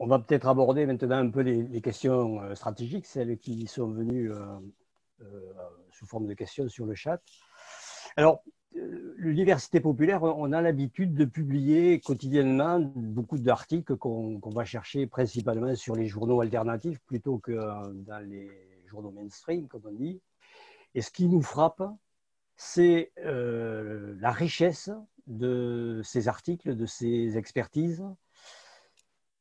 On va peut-être aborder maintenant un peu les, questions euh, stratégiques, celles qui sont venues euh, euh, sous forme de questions sur le chat. Alors, l'université populaire, on a l'habitude de publier quotidiennement beaucoup d'articles qu'on va chercher principalement sur les journaux alternatifs plutôt que dans les journaux mainstream, comme on dit. Et ce qui nous frappe, c'est la richesse de ces articles, de ces expertises,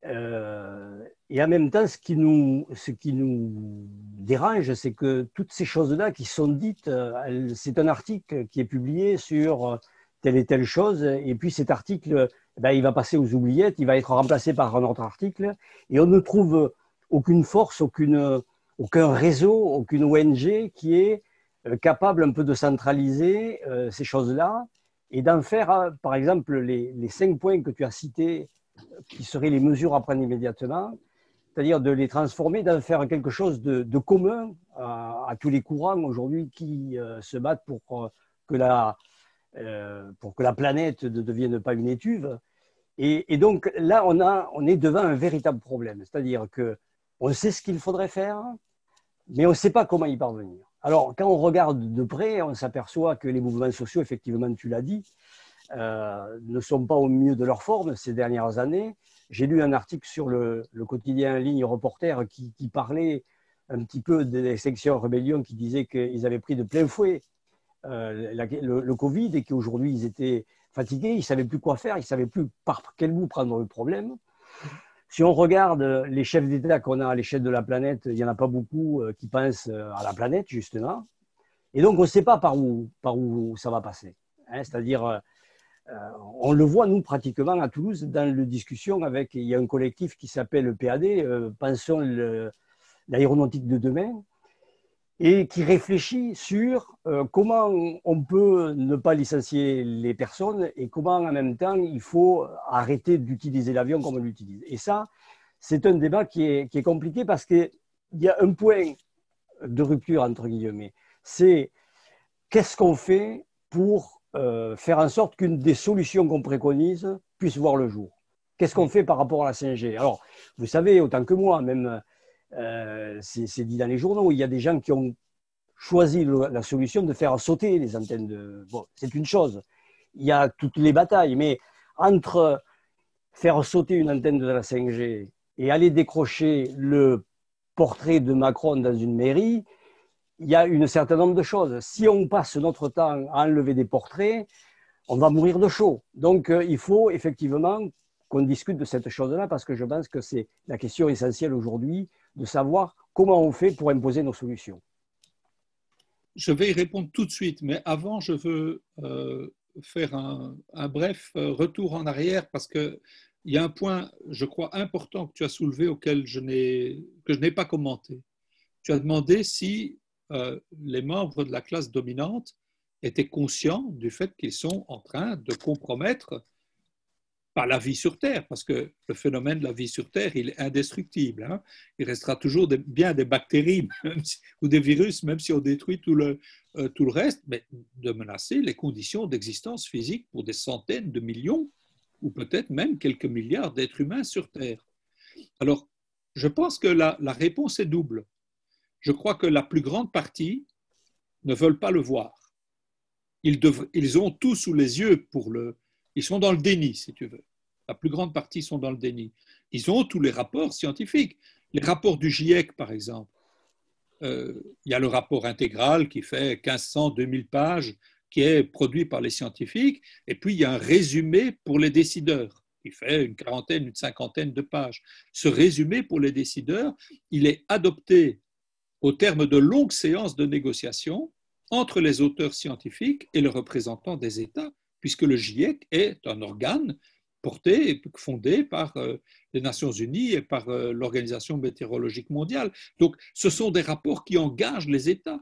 euh, et en même temps, ce qui nous, ce qui nous dérange, c'est que toutes ces choses-là qui sont dites, euh, c'est un article qui est publié sur euh, telle et telle chose, et puis cet article, eh ben, il va passer aux oubliettes, il va être remplacé par un autre article, et on ne trouve aucune force, aucun réseau, aucune ONG qui est capable un peu de centraliser ces choses-là et d'en faire, par exemple, les cinq points que tu as cités qui seraient les mesures à prendre immédiatement, c'est-à-dire de les transformer, d'en faire quelque chose de, commun à, tous les courants aujourd'hui qui euh, se battent euh, euh, pour que la, planète ne devienne pas une étuve. Et, donc là, on, est devant un véritable problème, c'est-à-dire qu'on sait ce qu'il faudrait faire, mais on ne sait pas comment y parvenir. Alors, quand on regarde de près, on s'aperçoit que les mouvements sociaux, effectivement, tu l'as dit, euh, ne sont pas au mieux de leur forme ces dernières années. J'ai lu un article sur le, quotidien ligne Reporter qui, parlait un petit peu des sections rébellion qui disaient qu'ils avaient pris de plein fouet euh, le, Covid et qu'aujourd'hui ils étaient fatigués, ils ne savaient plus quoi faire, ils ne savaient plus par quel bout prendre le problème. Si on regarde les chefs d'État qu'on a à l'échelle de la planète, il n'y en a pas beaucoup euh, qui pensent à la planète, justement. Et donc, on ne sait pas par où, par où ça va passer. Hein. C'est-à-dire, euh, on le voit, nous, pratiquement à Toulouse, dans les discussions avec. Il y a un collectif qui s'appelle euh, le PAD, Pensons l'aéronautique de demain, et qui réfléchit sur euh, comment on peut ne pas licencier les personnes et comment, en même temps, il faut arrêter d'utiliser l'avion comme on l'utilise. Et ça, c'est un débat qui est, qui est compliqué parce qu'il y a un point de rupture, entre guillemets. C'est qu'est-ce qu'on fait pour euh, faire en sorte qu'une des solutions qu'on préconise puisse voir le jour. Qu'est-ce qu'on mm. fait par rapport à la 5G Alors, vous savez, autant que moi, même, euh, c'est dit dans les journaux, il y a des gens qui ont choisi la solution de faire sauter les antennes de... Bon, c'est une chose. Il y a toutes les batailles, mais entre faire sauter une antenne de la 5G et aller décrocher le portrait de Macron dans une mairie, il y a un certain nombre de choses. Si on passe notre temps à enlever des portraits, on va mourir de chaud. Donc, euh, il faut effectivement qu'on discute de cette chose-là parce que je pense que c'est la question essentielle aujourd'hui de savoir comment on fait pour imposer nos solutions. Je vais y répondre tout de suite, mais avant, je veux euh, faire un, bref euh, retour en arrière parce qu'il y a un point, je crois, important que tu as soulevé auquel je n'ai, que je n'ai pas commenté. Tu as demandé si euh, les membres de la classe dominante étaient conscients du fait qu'ils sont en train de compromettre pas la vie sur Terre, parce que le phénomène de la vie sur Terre, il est indestructible. Hein. Il restera toujours bien des bactéries ou des virus, même si on détruit tout le, euh, tout le reste, mais de menacer les conditions d'existence physique pour des centaines de millions ou peut-être même quelques milliards d'êtres humains sur Terre. Alors, je pense que la réponse est double je crois que la plus grande partie ne veulent pas le voir. Ils, ils ont tout sous les yeux pour le... Ils sont dans le déni, si tu veux. La plus grande partie sont dans le déni. Ils ont tous les rapports scientifiques. Les rapports du GIEC, par exemple. Euh, il y a le rapport intégral qui fait 1500, 2000 pages, qui est produit par les scientifiques. Et puis, il y a un résumé pour les décideurs qui fait une quarantaine, une cinquantaine de pages. Ce résumé pour les décideurs, il est adopté au terme de longues séances de négociations entre les auteurs scientifiques et les représentants des États, puisque le GIEC est un organe porté et fondé par euh, les Nations Unies et par euh, l'Organisation météorologique mondiale. Donc ce sont des rapports qui engagent les États,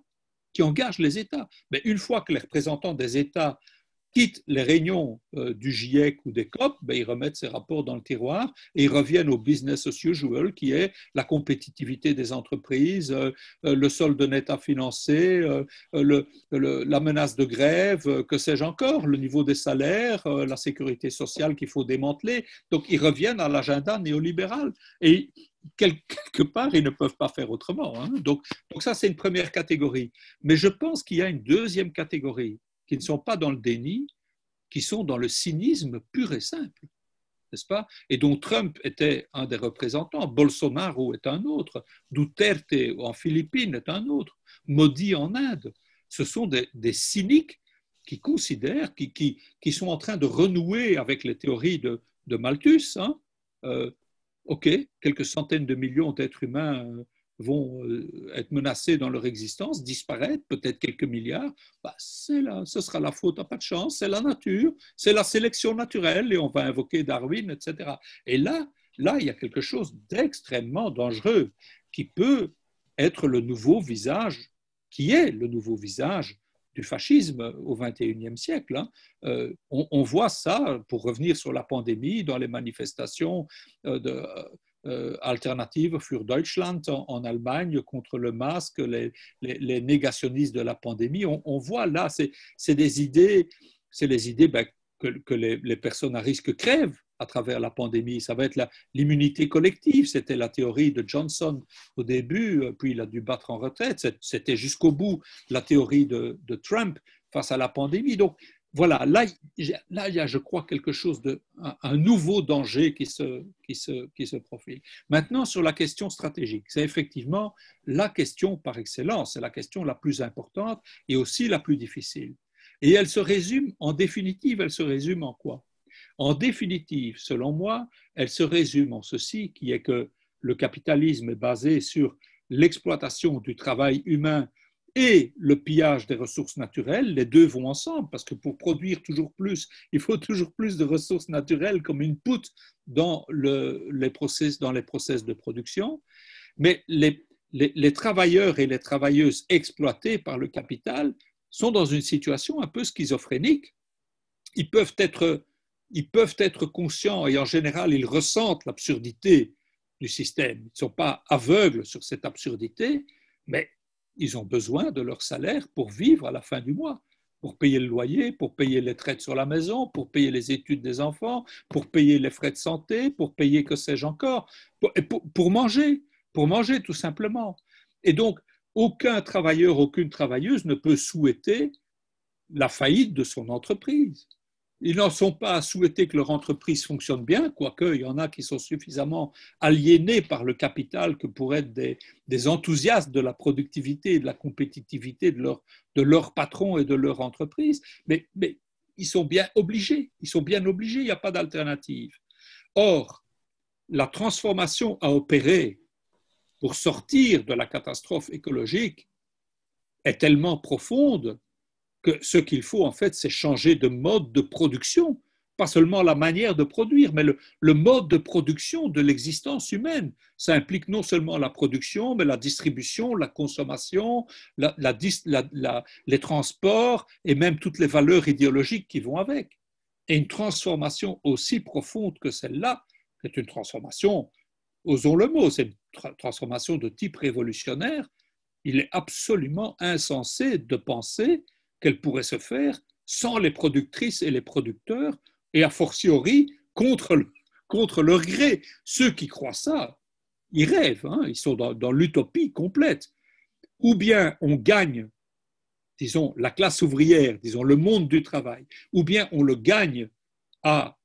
qui engagent les États. Mais une fois que les représentants des États quittent les réunions euh, du GIEC ou des COP, ben, ils remettent ces rapports dans le tiroir et ils reviennent au business as usual, qui est la compétitivité des entreprises, euh, euh, le solde net à financer, le, la menace de grève, que sais-je encore, le niveau des salaires, la sécurité sociale qu'il faut démanteler. Donc ils reviennent à l'agenda néolibéral. Et quelque part, ils ne peuvent pas faire autrement. Hein. Donc, donc ça, c'est une première catégorie. Mais je pense qu'il y a une deuxième catégorie qui ne sont pas dans le déni, qui sont dans le cynisme pur et simple, n'est-ce pas Et dont Trump était un des représentants, Bolsonaro est un autre, Duterte en Philippines est un autre, Modi en Inde. Ce sont des, cyniques qui considèrent, qui, qui, sont en train de renouer avec les théories de, Malthus. Hein. Euh, ok, quelques centaines de millions d'êtres humains euh, vont euh, être menacés dans leur existence, disparaître, peut-être quelques milliards, bah c'est là, ce sera la faute à pas de chance, c'est la nature, c'est la sélection naturelle, et on va invoquer Darwin, etc. Et là, là, il y a quelque chose d'extrêmement dangereux qui peut être le nouveau visage, qui est le nouveau visage du fascisme au XXIe siècle. Hein. Euh, on, voit ça, pour revenir sur la pandémie, dans les manifestations euh, de, euh, alternative für Deutschland en, Allemagne contre le masque, les, négationnistes de la pandémie. On, voit là, c'est des idées, c'est les idées ben, que, les, personnes à risque crèvent à travers la pandémie. Ça va être l'immunité collective. C'était la théorie de Johnson au début, euh, puis il a dû battre en retraite. C'était jusqu'au bout la théorie de, de, Trump face à la pandémie. Donc, voilà, là, là, il y a, je crois, quelque chose de, un, nouveau danger qui se, qui, qui se, profile. Maintenant, sur la question stratégique, c'est effectivement la question par excellence, c'est la question la plus importante et aussi la plus difficile. Et elle se résume, en définitive, elle se résume en quoi En définitive, selon moi, elle se résume en ceci, qui est que le capitalisme est basé sur l'exploitation du travail humain et le pillage des ressources naturelles, les deux vont ensemble, parce que pour produire toujours plus, il faut toujours plus de ressources naturelles comme une dans, le, les, process, dans les process de production. Mais les, les, les, travailleurs et les travailleuses exploités par le capital sont dans une situation un peu schizophrénique. Ils peuvent être, ils peuvent être conscients et en général, ils ressentent l'absurdité du système. Ils ne sont pas aveugles sur cette absurdité, mais ils ont besoin de leur salaire pour vivre à la fin du mois, pour payer le loyer, pour payer les traites sur la maison, pour payer les études des enfants, pour payer les frais de santé, pour payer que sais-je encore, pour, pour, manger, pour manger tout simplement. Et donc, aucun travailleur, aucune travailleuse ne peut souhaiter la faillite de son entreprise ils n'en sont pas à souhaiter que leur entreprise fonctionne bien, quoique il y en a qui sont suffisamment aliénés par le capital que pour être des, enthousiastes de la productivité et de la compétitivité de leur, patron et de leur entreprise, mais, mais ils sont bien obligés, ils sont bien obligés, il n'y a pas d'alternative. Or, la transformation à opérer pour sortir de la catastrophe écologique est tellement profonde que ce qu'il faut en fait, c'est changer de mode de production, pas seulement la manière de produire, mais le, mode de production de l'existence humaine. Ça implique non seulement la production, mais la distribution, la consommation, les transports et même toutes les valeurs idéologiques qui vont avec. Et une transformation aussi profonde que celle-là, c'est une transformation, osons le mot, c'est une transformation de type révolutionnaire. Il est absolument insensé de penser qu'elle pourrait se faire sans les productrices et les producteurs, et a fortiori contre, contre leur gré. Ceux qui croient ça, ils rêvent, hein, ils sont dans l'utopie complète. Ou bien on gagne, disons, la classe ouvrière, disons, le monde du travail, ou bien on le gagne à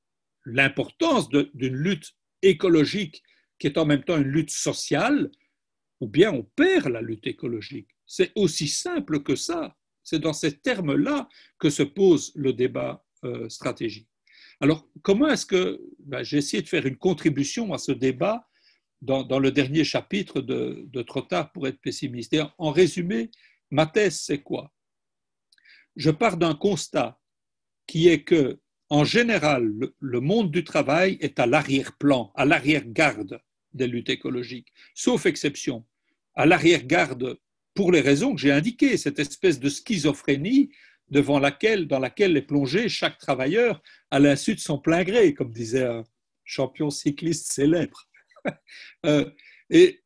l'importance d'une lutte écologique qui est en même temps une lutte sociale, ou bien on perd la lutte écologique. C'est aussi simple que ça. C'est dans ces termes-là que se pose le débat euh, stratégique. Alors, comment est-ce que ben, j'ai essayé de faire une contribution à ce débat dans, le dernier chapitre de, Trop tard pour être pessimiste En résumé, ma thèse, c'est quoi Je pars d'un constat qui est que, en général, le monde du travail est à l'arrière-plan, à l'arrière-garde des luttes écologiques, sauf exception, à l'arrière-garde pour les raisons que j'ai indiquées, cette espèce de schizophrénie devant laquelle, dans laquelle est plongé chaque travailleur à l'insu de son plein gré, comme disait un champion cycliste célèbre. Euh, et,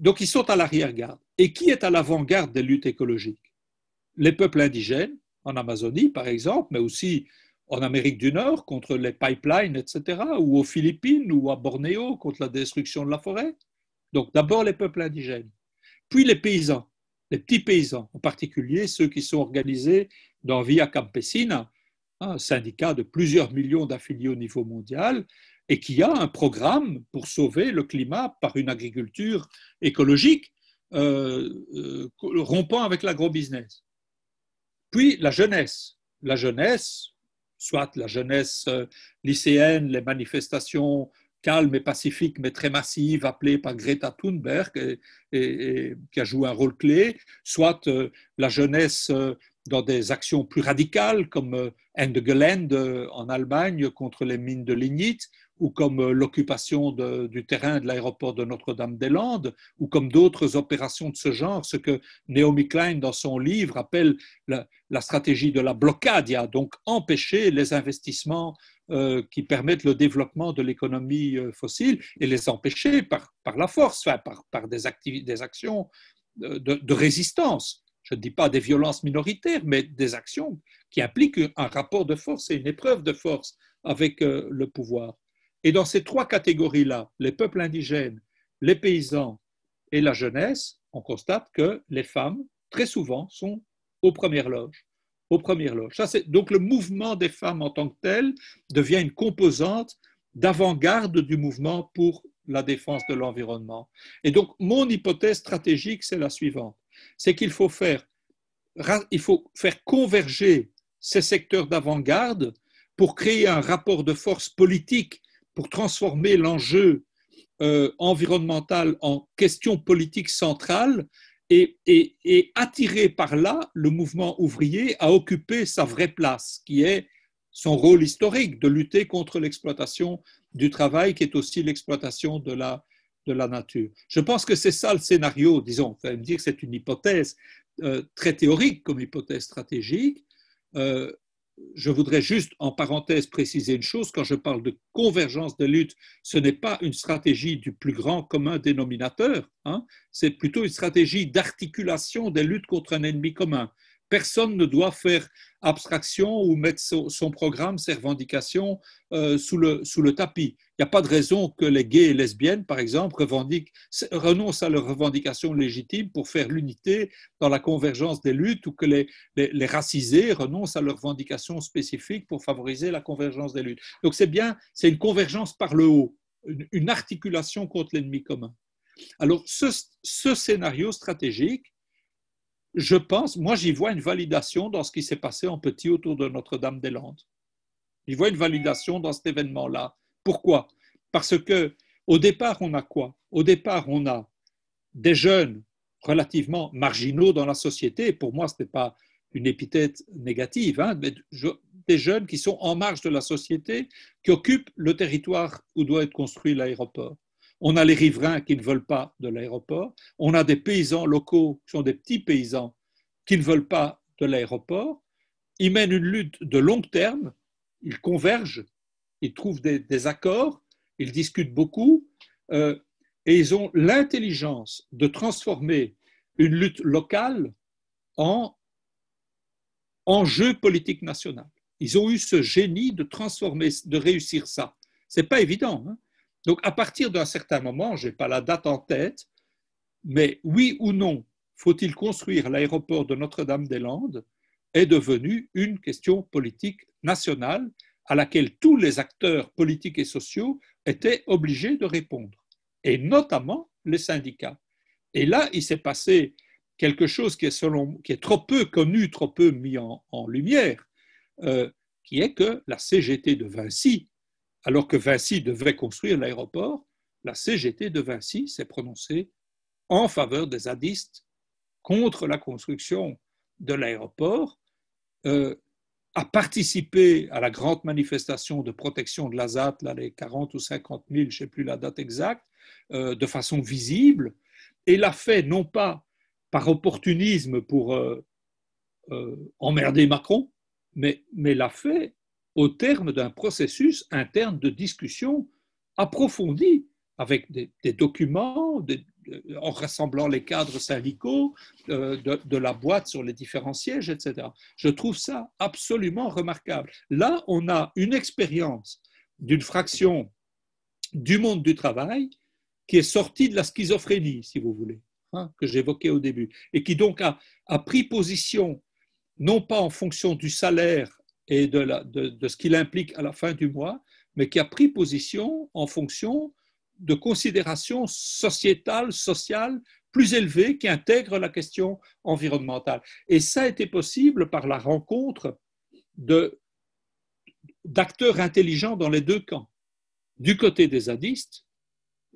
donc ils sont à l'arrière-garde. Et qui est à l'avant-garde des luttes écologiques Les peuples indigènes, en Amazonie par exemple, mais aussi en Amérique du Nord contre les pipelines, etc., ou aux Philippines ou à Bornéo contre la destruction de la forêt. Donc d'abord les peuples indigènes puis les paysans, les petits paysans, en particulier ceux qui sont organisés dans Via Campesina, un syndicat de plusieurs millions d'affiliés au niveau mondial, et qui a un programme pour sauver le climat par une agriculture écologique euh, euh, rompant avec l'agro-business. Puis la jeunesse, la jeunesse, soit la jeunesse euh, lycéenne, les manifestations calme et pacifique, mais très massive, appelée par Greta Thunberg, et, qui a joué un rôle clé, soit euh, la jeunesse euh, dans des actions plus radicales, comme euh, euh, en Allemagne contre les mines de lignite, ou comme l'occupation du terrain de l'aéroport de Notre-Dame-des-Landes, ou comme d'autres opérations de ce genre, ce que Naomi Klein, dans son livre, appelle la, stratégie de la blocade, a donc empêcher les investissements euh, qui permettent le développement de l'économie euh, fossile et les empêcher par, la force, par, des, actions de, résistance. Je ne dis pas des violences minoritaires, mais des actions qui impliquent un rapport de force et une épreuve de force avec euh, le pouvoir. Et dans ces trois catégories-là, les peuples indigènes, les paysans et la jeunesse, on constate que les femmes, très souvent, sont aux premières loges aux premières loges. donc le mouvement des femmes en tant que tel devient une composante d'avant-garde du mouvement pour la défense de l'environnement. Et donc mon hypothèse stratégique, c'est la suivante. C'est qu'il faut faire, il faut faire converger ces secteurs d'avant-garde pour créer un rapport de force politique, pour transformer l'enjeu euh, environnemental en question politique centrale et, et, attiré par là, le mouvement ouvrier a occupé sa vraie place, qui est son rôle historique de lutter contre l'exploitation du travail, qui est aussi l'exploitation de la, de la nature. Je pense que c'est ça le scénario, disons. Vous allez me dire que c'est une hypothèse euh, très théorique comme hypothèse stratégique. Euh, je voudrais juste en parenthèse préciser une chose, quand je parle de convergence de lutte, ce n'est pas une stratégie du plus grand commun dénominateur, hein. c'est plutôt une stratégie d'articulation des luttes contre un ennemi commun. Personne ne doit faire abstraction ou mettre son, programme, ses revendications euh, sous le tapis. Il n'y a pas de raison que les gays et lesbiennes, par exemple, renoncent à leurs revendications légitimes pour faire l'unité dans la convergence des luttes ou que les, racisés renoncent à leurs revendications spécifiques pour favoriser la convergence des luttes. Donc c'est bien, c'est une convergence par le haut, une, articulation contre l'ennemi commun. Alors ce, ce scénario stratégique, je pense, moi j'y vois une validation dans ce qui s'est passé en petit autour de Notre-Dame-des-Landes. J'y vois une validation dans cet événement-là. Pourquoi Parce que au départ, on a quoi Au départ, on a des jeunes relativement marginaux dans la société. Pour moi, ce n'est pas une épithète négative, hein, mais des jeunes qui sont en marge de la société, qui occupent le territoire où doit être construit l'aéroport. On a les riverains qui ne veulent pas de l'aéroport. On a des paysans locaux qui sont des petits paysans qui ne veulent pas de l'aéroport. Ils mènent une lutte de long terme. Ils convergent ils trouvent des, accords, ils discutent beaucoup, euh, et ils ont l'intelligence de transformer une lutte locale en enjeu politique national. Ils ont eu ce génie de transformer, de réussir ça. Ce n'est pas évident. Hein. Donc à partir d'un certain moment, je n'ai pas la date en tête, mais oui ou non, faut-il construire l'aéroport de Notre-Dame-des-Landes est devenu une question politique nationale à laquelle tous les acteurs politiques et sociaux étaient obligés de répondre, et notamment les syndicats. Et là, il s'est passé quelque chose qui est, trop peu connu, trop peu mis en, lumière, euh, qui est que la CGT de Vinci, alors que Vinci devrait construire l'aéroport, la CGT de Vinci s'est prononcée en faveur des zadistes contre la construction de l'aéroport. Euh, a participé à la grande manifestation de protection de l'Azat, là, les 40 ou 50 000, je ne sais plus la date exacte, euh, de façon visible, et l'a fait non pas par opportunisme pour euh, euh, emmerder Macron, mais, mais l'a fait au terme d'un processus interne de discussion approfondie, avec des, des documents, euh, en rassemblant les cadres syndicaux euh, de, la boîte sur les différents sièges, etc. Je trouve ça absolument remarquable. Là, on a une expérience d'une fraction du monde du travail qui est sortie de la schizophrénie, si vous voulez, hein, que j'évoquais au début, et qui donc a, pris position non pas en fonction du salaire et de ce qu'il implique à la fin du mois, mais qui a pris position en fonction de considérations sociétales, sociales plus élevées qui intègrent la question environnementale. Et ça a été possible par la rencontre d'acteurs intelligents dans les deux camps, du côté des zadistes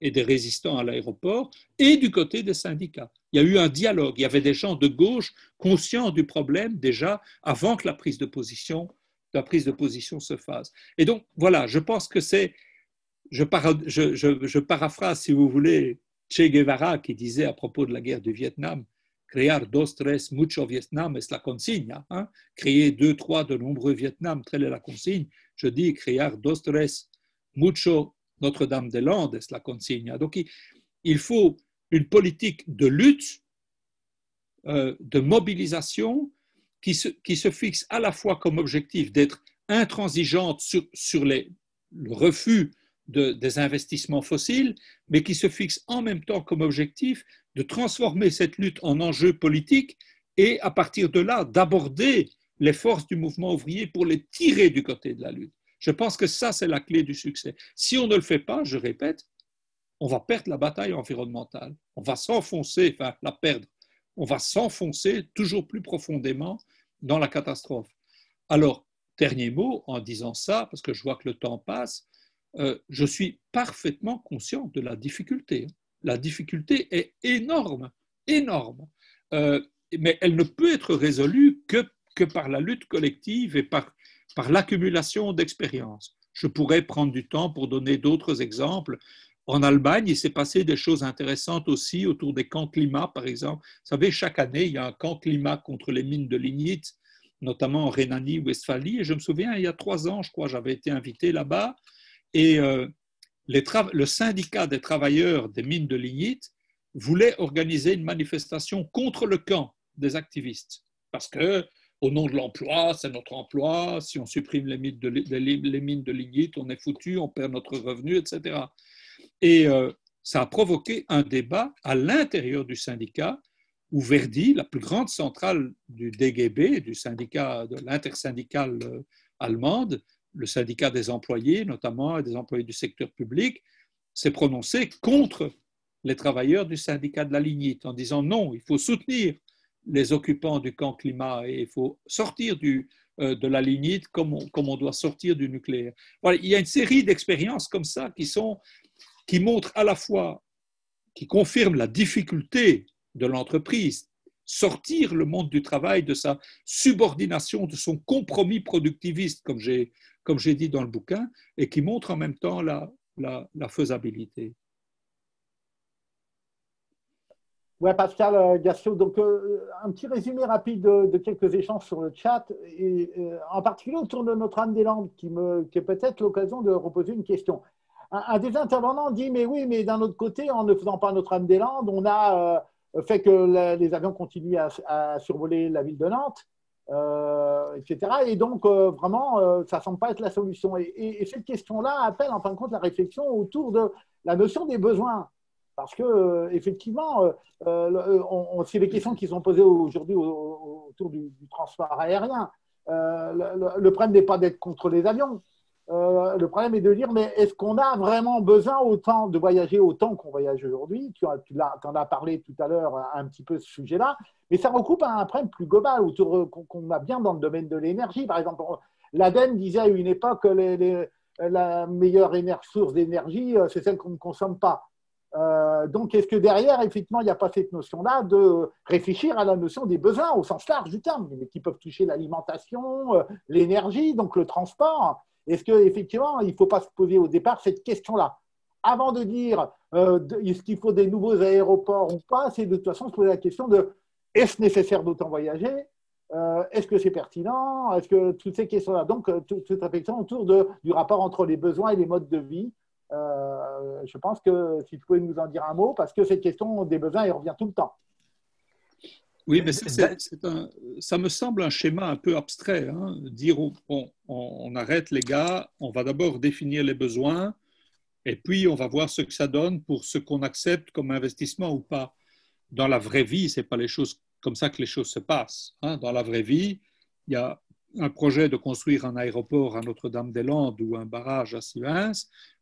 et des résistants à l'aéroport, et du côté des syndicats. Il y a eu un dialogue, il y avait des gens de gauche conscients du problème déjà avant que la prise de position, la prise de position se fasse. Et donc voilà, je pense que c'est je, paraphrase, si vous voulez, Che Guevara qui disait à propos de la guerre du Vietnam, Crear dos, tres, mucho Vietnam es la consigne. Hein. » Créer deux, trois, de nombreux Vietnam, telle est la consigne. Je dis créer dos, tres, mucho Notre-Dame-des-Landes est la consigne. Donc il, faut une politique de lutte, euh, de mobilisation, qui se, qui se fixe à la fois comme objectif d'être intransigeante sur, les, le refus des investissements fossiles, mais qui se fixe en même temps comme objectif de transformer cette lutte en enjeu politique et à partir de là d'aborder les forces du mouvement ouvrier pour les tirer du côté de la lutte. Je pense que ça, c'est la clé du succès. Si on ne le fait pas, je répète, on va perdre la bataille environnementale, on va s'enfoncer, enfin la perdre, on va s'enfoncer toujours plus profondément dans la catastrophe. Alors, dernier mot en disant ça, parce que je vois que le temps passe, euh, je suis parfaitement conscient de la difficulté. La difficulté est énorme, énorme. Euh, mais elle ne peut être résolue que, que par la lutte collective et par, par l'accumulation d'expériences. Je pourrais prendre du temps pour donner d'autres exemples. En Allemagne, il s'est passé des choses intéressantes aussi autour des camps climat, par exemple. Vous savez, chaque année, il y a un camp climat contre les mines de lignite, notamment en Rhénanie-Westphalie. Et je me souviens, il y a trois ans, je crois, j'avais été invité là-bas. Et euh, le syndicat des travailleurs des mines de lignite voulait organiser une manifestation contre le camp des activistes, parce que au nom de l'emploi, c'est notre emploi, si on supprime les mines de, lignite, on est foutu, on perd notre revenu, etc. Et euh, ça a provoqué un débat à l'intérieur du syndicat où Verdi, la plus grande centrale du DGB, du syndicat de l'intersyndicale euh, allemande, le syndicat des employés, notamment des employés du secteur public, s'est prononcé contre les travailleurs du syndicat de la lignite en disant non, il faut soutenir les occupants du camp climat et il faut sortir du, euh, de la lignite comme on, comme on, doit sortir du nucléaire. Voilà, il y a une série d'expériences comme ça qui, sont, qui montrent à la fois, qui confirment la difficulté de l'entreprise, sortir le monde du travail de sa subordination, de son compromis productiviste, comme j'ai comme j'ai dit dans le bouquin, et qui montre en même temps la, faisabilité. Oui, Pascal euh, Gassot, donc euh, euh, un petit résumé rapide de, quelques échanges sur le chat, et, en particulier autour de Notre-Dame-des-Landes, qui, me, qui est peut-être l'occasion de reposer une question. Un, des intervenants dit, mais oui, mais d'un autre côté, en ne faisant pas Notre-Dame-des-Landes, on a fait que les avions continuent à, survoler la ville de Nantes, euh, etc. Et donc, euh, vraiment, euh, ça ne semble pas être la solution. Et, cette question-là appelle, en fin de compte, la réflexion autour de la notion des besoins. Parce que, effectivement, on, c'est les questions qui sont posées aujourd'hui autour du, transport aérien. le, problème n'est pas d'être contre les avions, euh, le problème est de dire, mais est-ce qu'on a vraiment besoin autant de voyager autant qu'on voyage aujourd'hui Tu, tu en as parlé tout à l'heure euh, un, petit peu ce sujet-là, mais ça recoupe un problème plus global euh, qu'on a bien dans le domaine de l'énergie. Par exemple, l'ADEME disait à une époque que la meilleure source d'énergie, c'est celle qu'on ne consomme pas. donc, est-ce que derrière, effectivement, il n'y a pas cette notion-là de réfléchir à la notion des besoins au sens large du terme, mais qui peuvent toucher l'alimentation, l'énergie, donc le transport est-ce qu'effectivement, il ne faut pas se poser au départ cette question-là Avant de dire euh, est-ce qu'il faut des nouveaux aéroports ou pas, c'est de toute façon se poser la question de est-ce nécessaire d'autant voyager euh, Est-ce que c'est pertinent Est-ce que toutes ces questions-là Donc, euh, toute cette réflexion autour du rapport entre les besoins et les modes de vie. je pense que si tu pouvais nous en dire un mot, parce que cette question des besoins, elle revient tout le temps. Oui, mais ça me semble un schéma un peu abstrait. Hein, dire on, arrête les gars, on va d'abord définir les besoins, et puis on va voir ce que ça donne pour ce qu'on accepte comme investissement ou pas. Dans la vraie vie, ce n'est pas les choses comme ça que les choses se passent. Hein. Dans la vraie vie, il y a un projet de construire un aéroport à Notre-Dame-des-Landes ou un barrage à Suins,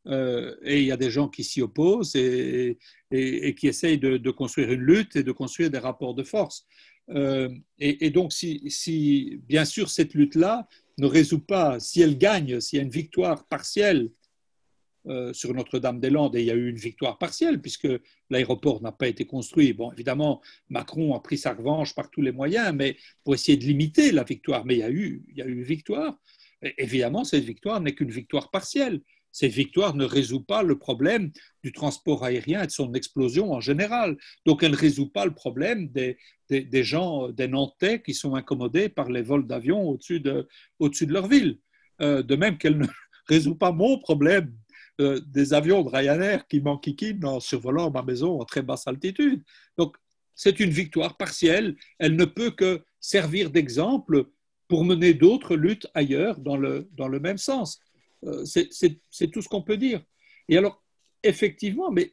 euh, et il y a des gens qui s'y opposent et, qui essayent de, construire une lutte et de construire des rapports de force. Euh, et, donc, si, bien sûr, cette lutte-là ne résout pas, si elle gagne, s'il y a une victoire partielle euh, sur Notre-Dame-des-Landes et il y a eu une victoire partielle puisque l'aéroport n'a pas été construit. Bon, évidemment, Macron a pris sa revanche par tous les moyens, mais pour essayer de limiter la victoire. Mais il y a eu, il y une victoire. évidemment, cette victoire n'est qu'une victoire partielle. Cette victoire ne résout pas le problème du transport aérien et de son explosion en général. Donc, elle ne résout pas le problème des, des, gens, des Nantais qui sont incommodés par les vols d'avions au-dessus de, au de leur ville. Euh, de même qu'elle ne résout pas mon problème euh, des avions de Ryanair qui m'enquiquinent en survolant ma maison en très basse altitude. Donc, c'est une victoire partielle. Elle ne peut que servir d'exemple pour mener d'autres luttes ailleurs dans le, même sens. Euh, c'est tout ce qu'on peut dire. Et alors, effectivement, mais,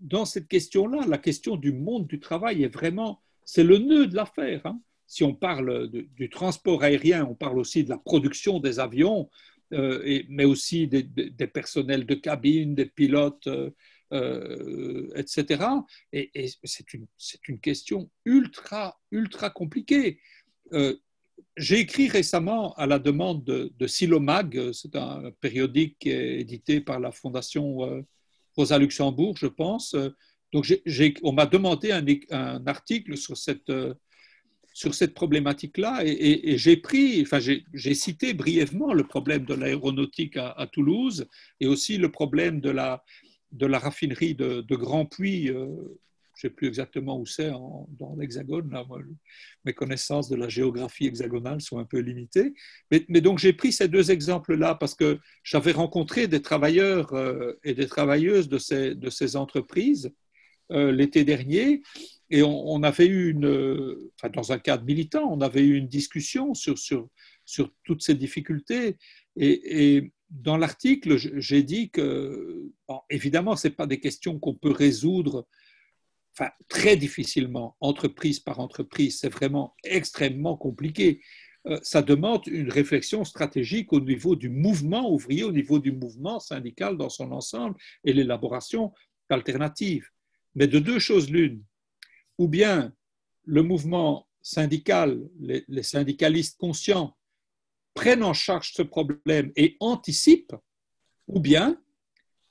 dans cette question-là, la question du monde du travail est vraiment, c'est le nœud de l'affaire. Hein. Si on parle du transport aérien, on parle aussi de la production des avions, euh, mais aussi des, personnels de cabine, des pilotes, etc. Euh, euh, et, c'est une, question ultra, ultra compliquée. J'ai écrit récemment à la demande de, Silomag, c'est un périodique édité par la Fondation Rosa Luxembourg, je pense. Donc, on m'a demandé un, article sur cette sur cette problématique-là et, j'ai pris, enfin j'ai cité brièvement le problème de l'aéronautique à, Toulouse et aussi le problème de la, de la raffinerie de, Grand Puy. Euh, je ne sais plus exactement où c'est dans l'Hexagone. mes connaissances de la géographie hexagonale sont un peu limitées. Mais, donc j'ai pris ces deux exemples-là parce que j'avais rencontré des travailleurs euh, et des travailleuses de ces, de ces entreprises euh, l'été dernier et on, avait eu une, dans un cadre militant, on avait eu une discussion sur, sur, sur toutes ces difficultés. Et, dans l'article, j'ai dit que, évidemment, ce pas des questions qu'on peut résoudre très difficilement, entreprise par entreprise. C'est vraiment extrêmement compliqué. Euh, ça demande une réflexion stratégique au niveau du mouvement ouvrier, au niveau du mouvement syndical dans son ensemble et l'élaboration d'alternatives. Mais de deux choses l'une, ou bien le mouvement syndical, les, syndicalistes conscients prennent en charge ce problème et anticipent, ou bien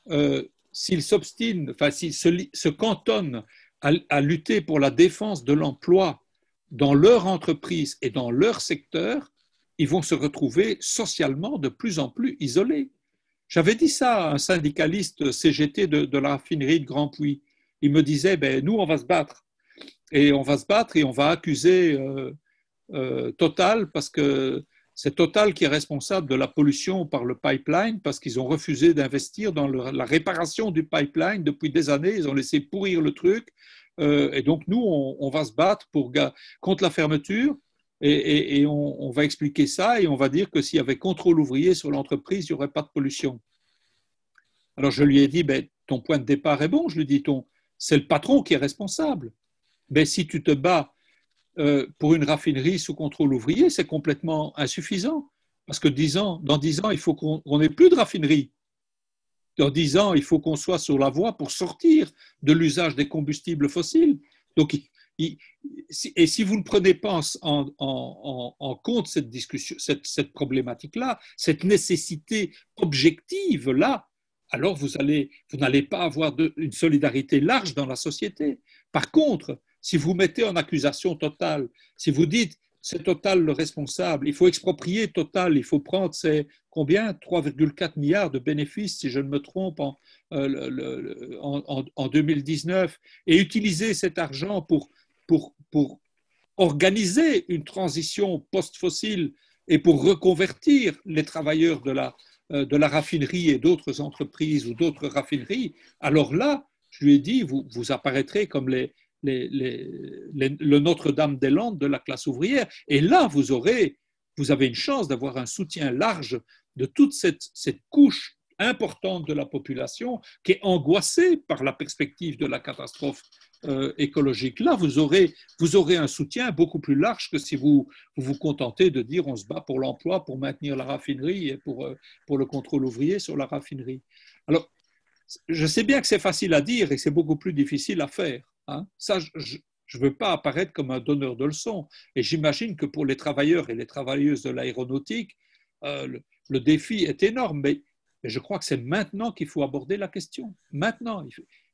euh, s'ils s'obstinent, enfin s'ils se, cantonnent à, lutter pour la défense de l'emploi dans leur entreprise et dans leur secteur, ils vont se retrouver socialement de plus en plus isolés. J'avais dit ça à un syndicaliste CGT de, la raffinerie de Grand Puy. Il me disait, ben, nous, on va se battre. Et on va se battre et on va accuser euh, euh, Total parce que c'est Total qui est responsable de la pollution par le pipeline parce qu'ils ont refusé d'investir dans la réparation du pipeline depuis des années. Ils ont laissé pourrir le truc. Euh, et donc, nous, on, va se battre pour, contre la fermeture et, on, va expliquer ça et on va dire que s'il y avait contrôle ouvrier sur l'entreprise, il n'y aurait pas de pollution. Alors, je lui ai dit, ben, ton point de départ est bon. Je lui ai dit, c'est le patron qui est responsable. Mais ben, si tu te bats euh, pour une raffinerie sous contrôle ouvrier, c'est complètement insuffisant. Parce que ans, dans dix ans, il faut qu'on n'ait plus de raffinerie. Dans dix ans, il faut qu'on soit sur la voie pour sortir de l'usage des combustibles fossiles. Donc, et si vous ne prenez pas en, compte cette discussion, cette, problématique-là, cette nécessité objective-là, alors vous n'allez vous pas avoir une solidarité large dans la société. Par contre, si vous mettez en accusation Total, si vous dites c'est Total le responsable, il faut exproprier Total, il faut prendre ces combien 3,4 milliards de bénéfices, si je ne me trompe, en, euh, en, 2019, et utiliser cet argent pour, pour, pour organiser une transition post-fossile et pour reconvertir les travailleurs de la, euh, de la raffinerie et d'autres entreprises ou d'autres raffineries, alors là, je lui ai dit, vous, vous apparaîtrez comme les, le Notre-Dame-des-Landes de la classe ouvrière. Et là, vous aurez, avez une chance d'avoir un soutien large de toute cette, couche importante de la population qui est angoissée par la perspective de la catastrophe euh, écologique. Là, vous aurez, un soutien beaucoup plus large que si vous vous, contentez de dire on se bat pour l'emploi, pour maintenir la raffinerie et pour, euh, pour le contrôle ouvrier sur la raffinerie. Alors, je sais bien que c'est facile à dire et c'est beaucoup plus difficile à faire. Hein. Ça, je ne veux pas apparaître comme un donneur de leçons. Et j'imagine que pour les travailleurs et les travailleuses de l'aéronautique, euh, le, défi est énorme. Mais, je crois que c'est maintenant qu'il faut aborder la question. Maintenant,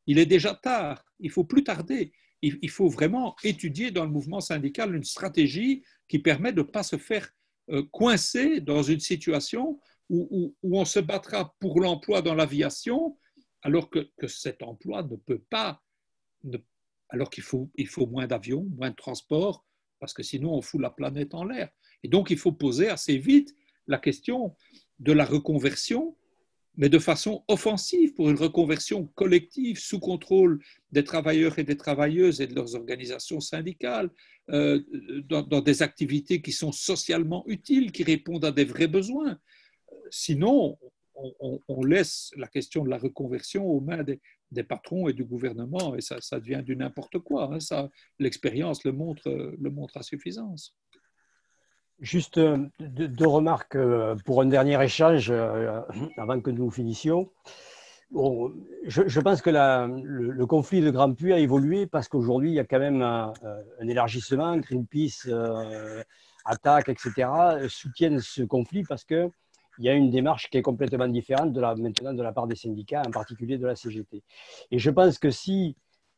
il, est déjà tard. Il faut plus tarder. Il, faut vraiment étudier dans le mouvement syndical une stratégie qui permet de ne pas se faire euh, coincer dans une situation où, on se battra pour l'emploi dans l'aviation, alors que, cet emploi ne peut pas, alors qu'il faut, il faut moins d'avions, moins de transports, parce que sinon on fout la planète en l'air. Et donc il faut poser assez vite la question de la reconversion, mais de façon offensive, pour une reconversion collective sous contrôle des travailleurs et des travailleuses et de leurs organisations syndicales, euh, dans, des activités qui sont socialement utiles, qui répondent à des vrais besoins. Sinon, on, on laisse la question de la reconversion aux mains des, des patrons et du gouvernement, et ça, ça devient du n'importe quoi. Hein, ça, l'expérience le montre, euh, le montre à suffisance. Juste euh, deux remarques euh, pour un dernier échange avant que nous finissions. Bon, je, pense que la, le, conflit de Grand Puy a évolué parce qu'aujourd'hui, il y a quand même un, élargissement. Greenpeace attaque, etc., soutiennent ce conflit parce que il y a une démarche qui est complètement différente de la, maintenant de la part des syndicats, en particulier de la CGT. Et je pense que si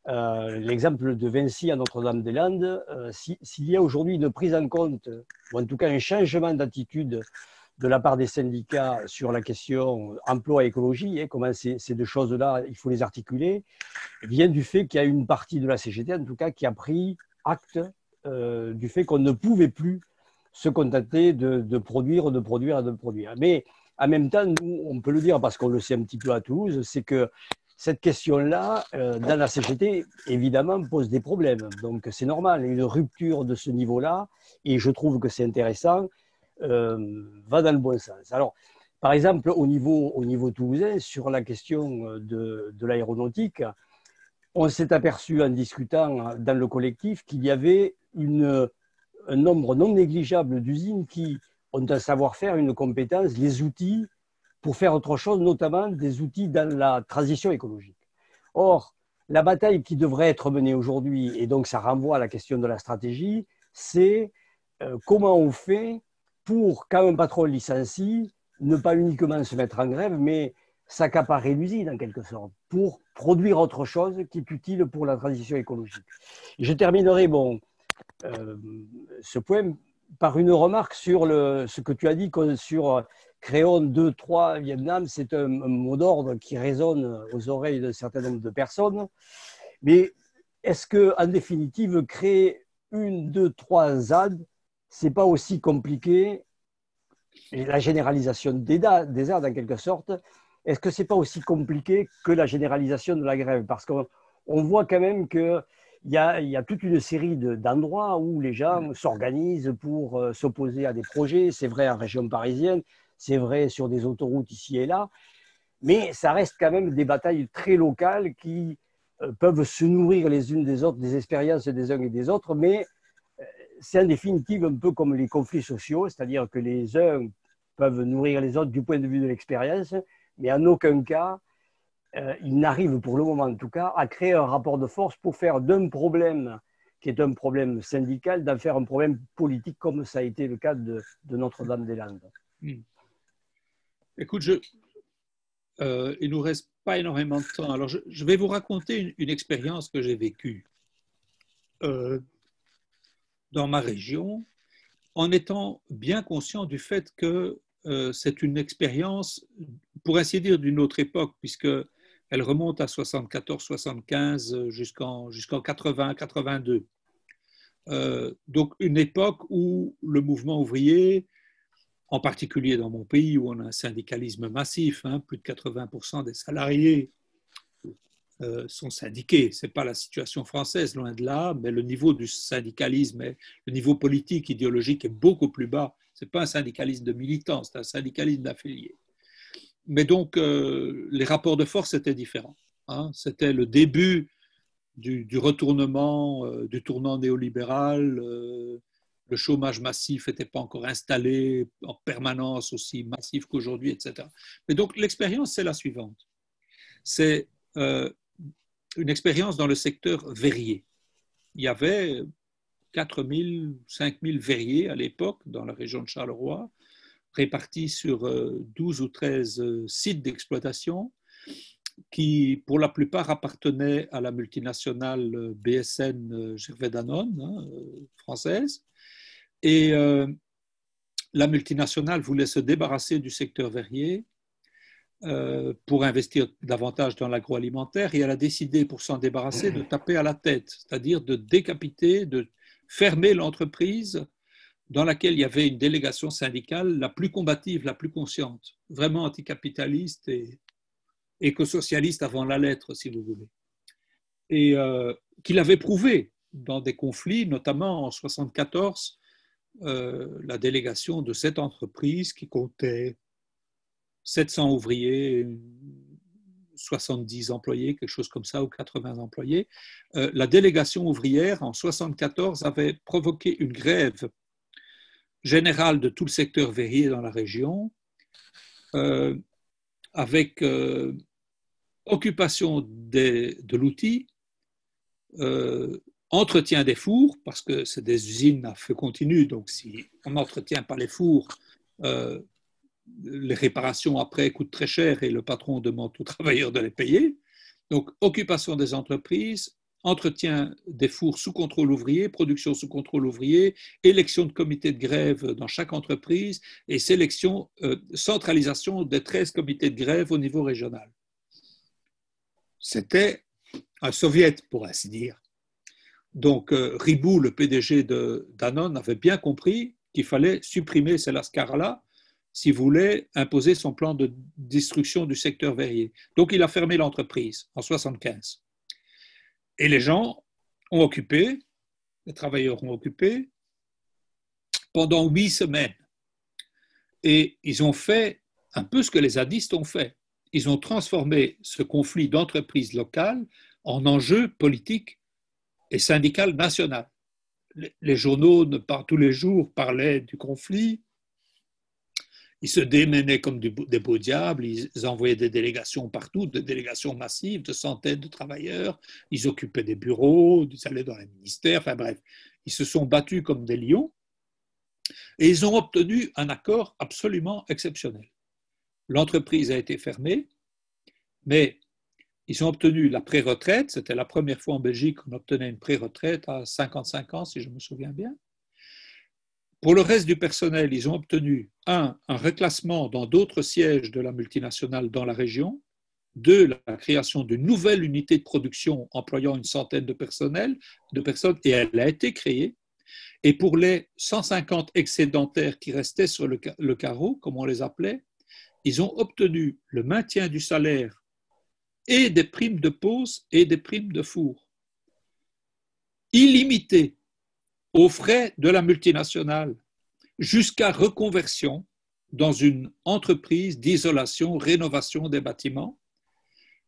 euh, l'exemple de Vinci à Notre-Dame-des-Landes, euh, s'il y a aujourd'hui une prise en compte, ou en tout cas un changement d'attitude de la part des syndicats sur la question emploi et écologie, et hein, comment ces, deux choses-là, il faut les articuler, vient eh du fait qu'il y a une partie de la CGT, en tout cas, qui a pris acte euh, du fait qu'on ne pouvait plus se contenter de, produire, de produire, de produire. Mais en même temps, nous, on peut le dire parce qu'on le sait un petit peu à Toulouse, c'est que cette question-là, euh, dans la CGT, évidemment, pose des problèmes. Donc c'est normal, une rupture de ce niveau-là, et je trouve que c'est intéressant, euh, va dans le bon sens. Alors, par exemple, au niveau, au niveau toulousain, sur la question euh, de, de l'aéronautique, on s'est aperçu en discutant dans le collectif qu'il y avait une, un nombre non négligeable d'usines qui ont un savoir-faire, une compétence, les outils pour faire autre chose, notamment des outils dans la transition écologique. Or, la bataille qui devrait être menée aujourd'hui, et donc ça renvoie à la question de la stratégie, c'est euh, comment on fait pour, quand un patron licencie, ne pas uniquement se mettre en grève, mais s'accaparer l'usine en quelque sorte, pour produire autre chose qui est utile pour la transition écologique. Je terminerai, bon, euh, ce poème par une remarque sur le, ce que tu as dit sur Créon 2, 3, Vietnam. C'est un mot d'ordre qui résonne aux oreilles d'un certain nombre de personnes. Mais est-ce que, en définitive, créer une, deux, trois ZAD, c'est pas aussi compliqué et la généralisation des, des ZAD en quelque sorte, est-ce que c'est pas aussi compliqué que la généralisation de la grève Parce qu'on voit quand même que il y, a, toute une série d'endroits où les gens mm. s'organisent pour euh, s'opposer à des projets. C'est vrai en région parisienne, c'est vrai sur des autoroutes ici et là, mais ça reste quand même des batailles très locales qui euh, peuvent se nourrir les unes des autres, des expériences des uns et des autres, mais euh, c'est en définitive un peu comme les conflits sociaux, c'est-à-dire que les uns peuvent nourrir les autres du point de vue de l'expérience, mais en aucun cas euh, il n'arrive pour le moment en tout cas à créer un rapport de force pour faire d'un problème qui est un problème syndical, d'en faire un problème politique comme ça a été le cas de, Notre-Dame-des-Landes. Hmm. Écoute, euh, il ne nous reste pas énormément de temps. Alors, je, vais vous raconter une, expérience que j'ai vécue euh, dans ma région, en étant bien conscient du fait que c'est une expérience, pour ainsi dire, d'une autre époque, puisque elle remonte à 74-75 euh, jusqu'en 1980 80-82. Euh, donc une époque où le mouvement ouvrier, en particulier dans mon pays où on a un syndicalisme massif, hein, plus de 80% des salariés euh, sont syndiqués. Ce n'est pas la situation française, loin de là, mais le niveau du syndicalisme, le niveau politique, idéologique est beaucoup plus bas. Ce n'est pas un syndicalisme de militants, c'est un syndicalisme d'affiliés mais donc, euh, les rapports de force étaient différents. Hein. C'était le début du, retournement, euh, du tournant néolibéral. Euh, le chômage massif n'était pas encore installé en permanence aussi massif qu'aujourd'hui, etc. Mais donc, l'expérience, c'est la suivante. C'est une expérience dans le secteur verrier. Il y avait 5 000 verriers à l'époque dans la région de Charleroi répartis sur 12 euh, ou 13 euh, sites d'exploitation qui, pour la plupart, appartenaient à la multinationale euh, BSN Gervais Danone, hein, française. Et la multinationale voulait se débarrasser du secteur verrier pour investir davantage dans l'agroalimentaire et elle a décidé, pour s'en débarrasser, de taper à la tête, c'est-à-dire de décapiter, de fermer l'entreprise dans laquelle il y avait une délégation syndicale la plus combative, la plus consciente, vraiment anticapitaliste et éco-socialiste avant la lettre, si vous voulez, et euh, qu'il avait prouvé dans des conflits, notamment en 1974, euh, la délégation de cette entreprise qui comptait 700 ouvriers, 70 employés, quelque chose comme ça, ou 80 employés, euh, la délégation ouvrière en 1974 avait provoqué une grève Général de tout le secteur verrier dans la région, euh, avec euh, occupation de l'outil, euh, entretien des fours, parce que c'est des usines à feu continu, donc si on n'entretient pas les fours, les réparations après coûtent très cher et le patron demande aux travailleurs de les payer. Donc occupation des entreprises, entretien des fours sous contrôle ouvrier, production sous contrôle ouvrier, élection de comités de grève dans chaque entreprise et sélection, euh, centralisation des 13 comités de grève au niveau régional. C'était un soviet, pour ainsi dire. Donc, euh, Ribou, le PDG de Danone, avait bien compris qu'il fallait supprimer ces là s'il voulait imposer son plan de destruction du secteur verrier. Donc, il a fermé l'entreprise en 1975. Et les gens ont occupé, les travailleurs ont occupé pendant huit semaines. Et ils ont fait un peu ce que les zadistes ont fait. Ils ont transformé ce conflit d'entreprise locale en enjeu politique et syndical national. Les journaux, tous les jours, parlaient du conflit. Ils se démenaient comme des, des beaux diables, ils envoyaient des délégations partout, des délégations massives de centaines de travailleurs, ils occupaient des bureaux, ils allaient dans les ministères, enfin bref, ils se sont battus comme des lions et ils ont obtenu un accord absolument exceptionnel. L'entreprise a été fermée, mais ils ont obtenu la pré-retraite. C'était la première fois en Belgique qu'on obtenait une pré-retraite à 55 ans, si je me souviens bien. Pour le reste du personnel, ils ont obtenu un, un reclassement dans d'autres sièges de la multinationale dans la région, deux, la création d'une nouvelle unité de production employant une centaine de, de personnes, et elle a été créée. Et pour les 150 excédentaires qui restaient sur le, le carreau, comme on les appelait, ils ont obtenu le maintien du salaire et des primes de pause et des primes de four. Illimitées aux frais de la multinationale, jusqu'à reconversion dans une entreprise d'isolation, rénovation des bâtiments,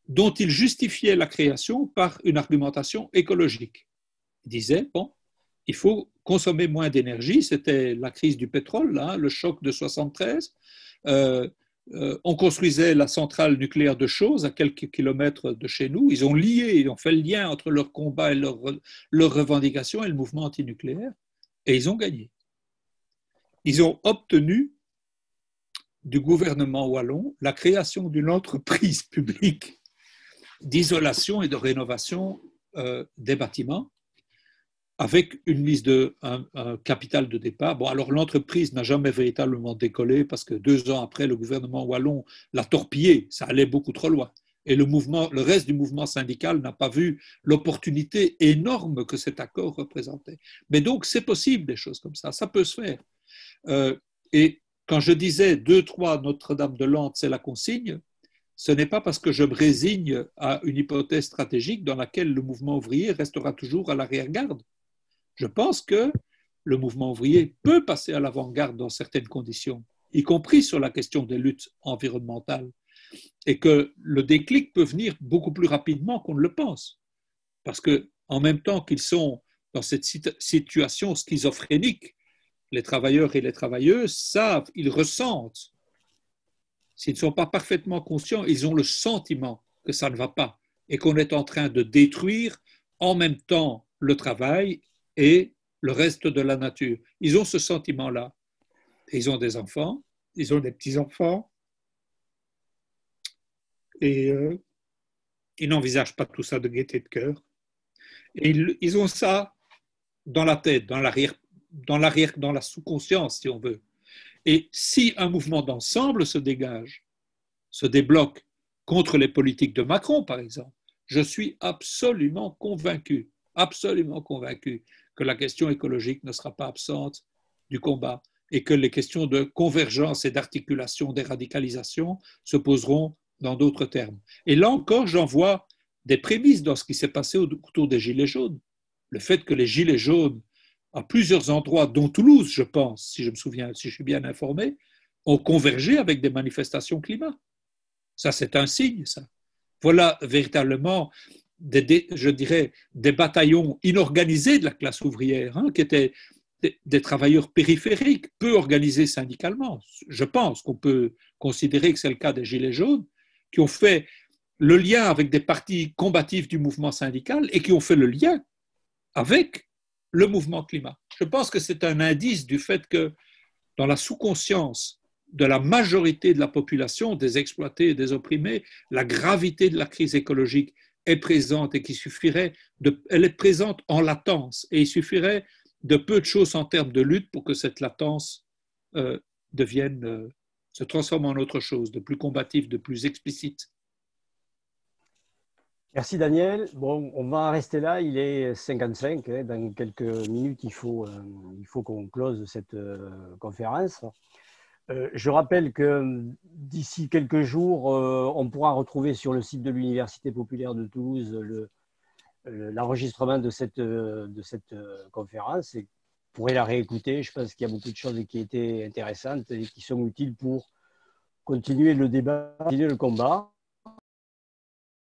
dont il justifiait la création par une argumentation écologique. Il disait, bon, il faut consommer moins d'énergie, c'était la crise du pétrole, hein, le choc de 1973, euh, on construisait la centrale nucléaire de Chose, à quelques kilomètres de chez nous. Ils ont lié, ils ont fait le lien entre leur combat et leurs leur revendications et le mouvement antinucléaire, et ils ont gagné. Ils ont obtenu du gouvernement wallon la création d'une entreprise publique d'isolation et de rénovation euh, des bâtiments avec une mise de un, capital de départ. Bon, alors l'entreprise n'a jamais véritablement décollé parce que deux ans après, le gouvernement wallon l'a torpillé, Ça allait beaucoup trop loin. Et le mouvement, le reste du mouvement syndical n'a pas vu l'opportunité énorme que cet accord représentait. Mais donc c'est possible des choses comme ça. Ça peut se faire. Euh, et quand je disais 2-3 Notre-Dame de Lente, c'est la consigne, ce n'est pas parce que je me résigne à une hypothèse stratégique dans laquelle le mouvement ouvrier restera toujours à l'arrière-garde. Je pense que le mouvement ouvrier peut passer à l'avant-garde dans certaines conditions, y compris sur la question des luttes environnementales, et que le déclic peut venir beaucoup plus rapidement qu'on ne le pense. Parce que, en même temps qu'ils sont dans cette situation schizophrénique, les travailleurs et les travailleuses savent, ils ressentent, s'ils ne sont pas parfaitement conscients, ils ont le sentiment que ça ne va pas et qu'on est en train de détruire en même temps le travail et le reste de la nature. Ils ont ce sentiment-là. ils ont des enfants, ils ont des petits-enfants, et euh, ils n'envisagent pas tout ça de gaieté de cœur. Et ils, ont ça dans la tête, dans l'arrière, dans dans la sous-conscience, si on veut. Et si un mouvement d'ensemble se dégage, se débloque contre les politiques de Macron, par exemple, je suis absolument convaincu, absolument convaincu que la question écologique ne sera pas absente du combat et que les questions de convergence et d'articulation des radicalisations se poseront dans d'autres termes. Et là encore, j'en vois des prémices dans ce qui s'est passé autour des Gilets jaunes. Le fait que les Gilets jaunes, à plusieurs endroits, dont Toulouse, je pense, si je me souviens, si je suis bien informé, ont convergé avec des manifestations climat. Ça, c'est un signe, ça. Voilà véritablement des, je dirais, des bataillons inorganisés de la classe ouvrière, hein, qui étaient des, travailleurs périphériques, peu organisés syndicalement. Je pense qu'on peut considérer que c'est le cas des Gilets jaunes, qui ont fait le lien avec des partis combatifs du mouvement syndical et qui ont fait le lien avec le mouvement climat. Je pense que c'est un indice du fait que dans la sous-conscience de la majorité de la population, des exploités et des opprimés, la gravité de la crise écologique est présente et qui suffirait de, elle est présente en latence et il suffirait de peu de choses en termes de lutte pour que cette latence euh, devienne, euh, se transforme en autre chose, de plus combatif, de plus explicite. Merci Daniel. Bon, on va rester là. Il est 55. Hein. Dans quelques minutes, il faut, euh, il faut qu'on close cette conférence. Euh, je rappelle que euh, d'ici quelques jours, euh, on pourra retrouver sur le site de l'Université populaire de Toulouse l'enregistrement de cette, de cette conférence. Et vous pourrez la réécouter. Je pense qu'il y a beaucoup de choses qui étaient intéressantes et qui sont utiles pour continuer le débat, continuer le combat.